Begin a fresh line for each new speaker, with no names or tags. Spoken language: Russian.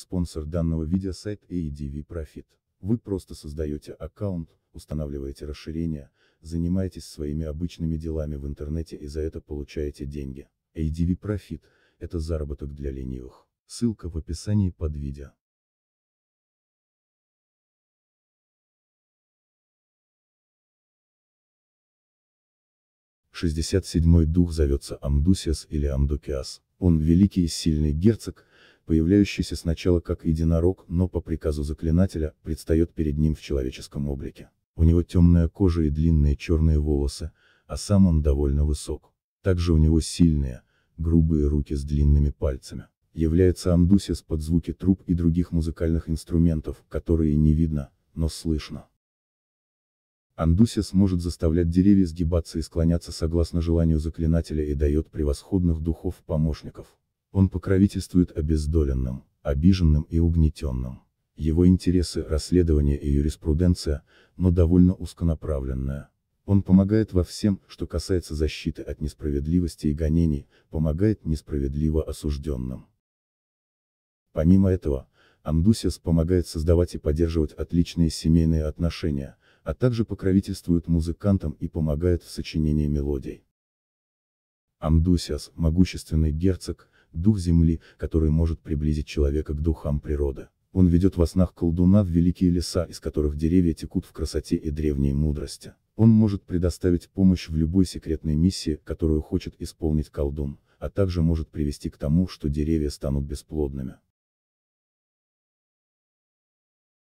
Спонсор данного видео сайт AEDV Profit. Вы просто создаете аккаунт, устанавливаете расширение, занимаетесь своими обычными делами в интернете и за это получаете деньги. ADV Profit – это заработок для ленивых. Ссылка в описании
под видео. Шестьдесят седьмой дух
зовется Амдусиас или Амдукиас. Он великий и сильный герцог, появляющийся сначала как единорог, но по приказу заклинателя, предстает перед ним в человеческом облике. У него темная кожа и длинные черные волосы, а сам он довольно высок. Также у него сильные, грубые руки с длинными пальцами. Является андусис под звуки труб и других музыкальных инструментов, которые не видно, но слышно. Андусис может заставлять деревья сгибаться и склоняться согласно желанию заклинателя и дает превосходных духов помощников. Он покровительствует обездоленным, обиженным и угнетенным. Его интересы – расследование и юриспруденция, но довольно узконаправленная. Он помогает во всем, что касается защиты от несправедливости и гонений, помогает несправедливо осужденным. Помимо этого, Андусис помогает создавать и поддерживать отличные семейные отношения, а также покровительствует музыкантам и помогает в сочинении мелодий. Амдусиас могущественный герцог, дух земли, который может приблизить человека к духам природы. Он ведет во снах колдуна в великие леса, из которых деревья текут в красоте и древней мудрости. Он может предоставить помощь в любой секретной миссии, которую хочет
исполнить колдун, а также может привести к тому, что деревья станут бесплодными.